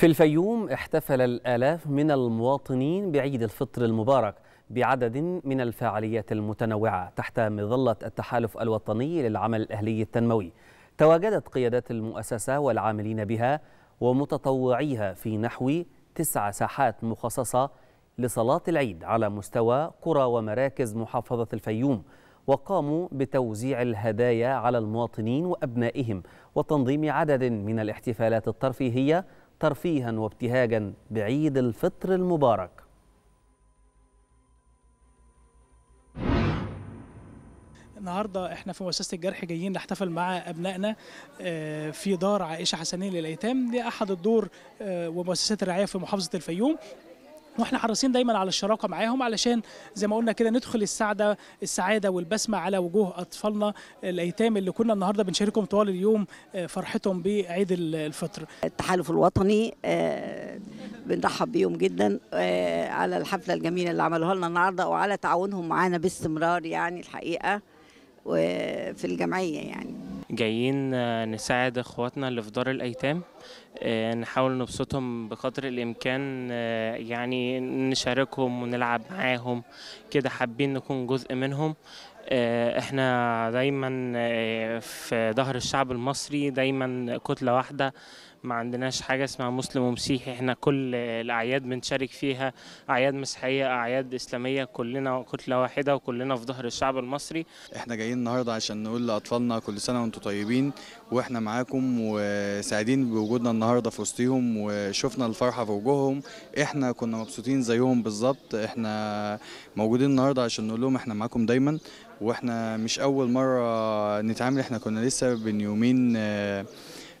في الفيوم احتفل الآلاف من المواطنين بعيد الفطر المبارك بعدد من الفعاليات المتنوعة تحت مظلة التحالف الوطني للعمل الأهلي التنموي تواجدت قيادات المؤسسة والعاملين بها ومتطوعيها في نحو تسع ساحات مخصصة لصلاة العيد على مستوى قرى ومراكز محافظة الفيوم وقاموا بتوزيع الهدايا على المواطنين وأبنائهم وتنظيم عدد من الاحتفالات الترفيهية ترفيها وابتهاجا بعيد الفطر المبارك النهارده احنا في مؤسسه الجرح جايين نحتفل مع ابنائنا آه، في دار عائشه حسنيه للايتام دي احد الدور آه، ومؤسسات الرعايه في محافظه الفيوم واحنا حريصين دايما على الشراكه معاهم علشان زي ما قلنا كده ندخل السعاده السعاده والبسمه على وجوه اطفالنا الايتام اللي كنا النهارده بنشاركهم طوال اليوم آه، فرحتهم بعيد الفطر التحالف الوطني آه، بنرحب بيهم جدا آه، على الحفله الجميله اللي عملوها لنا النهارده وعلى تعاونهم معانا باستمرار يعني الحقيقه وفي الجمعيه يعني جايين آه، نساعد اخواتنا اللي في دار الايتام آه، نحاول نبسطهم بقدر الامكان آه، يعني نشاركهم ونلعب معاهم كده حابين نكون جزء منهم احنا دايما في ظهر الشعب المصري دايما كتله واحده ما عندناش حاجه اسمها مسلم ومسيحي احنا كل الاعياد بنشارك فيها اعياد مسيحيه اعياد اسلاميه كلنا كتله واحده وكلنا في ظهر الشعب المصري احنا جايين النهارده عشان نقول لاطفالنا كل سنه وانتم طيبين واحنا معاكم وسعيدين بوجودنا النهارده في وسطيهم وشفنا الفرحه في وجوههم احنا كنا مبسوطين زيهم بالظبط احنا موجودين النهارده عشان نقول لهم احنا معاكم دايما واحنا مش اول مره نتعامل احنا كنا لسه بين يومين اه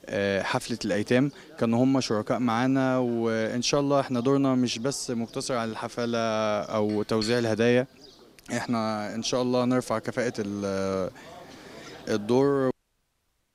آه، حفله الايتام كانوا هم شركاء معانا وان شاء الله احنا دورنا مش بس مقتصر على الحفله او توزيع الهدايا احنا ان شاء الله نرفع كفاءه الدور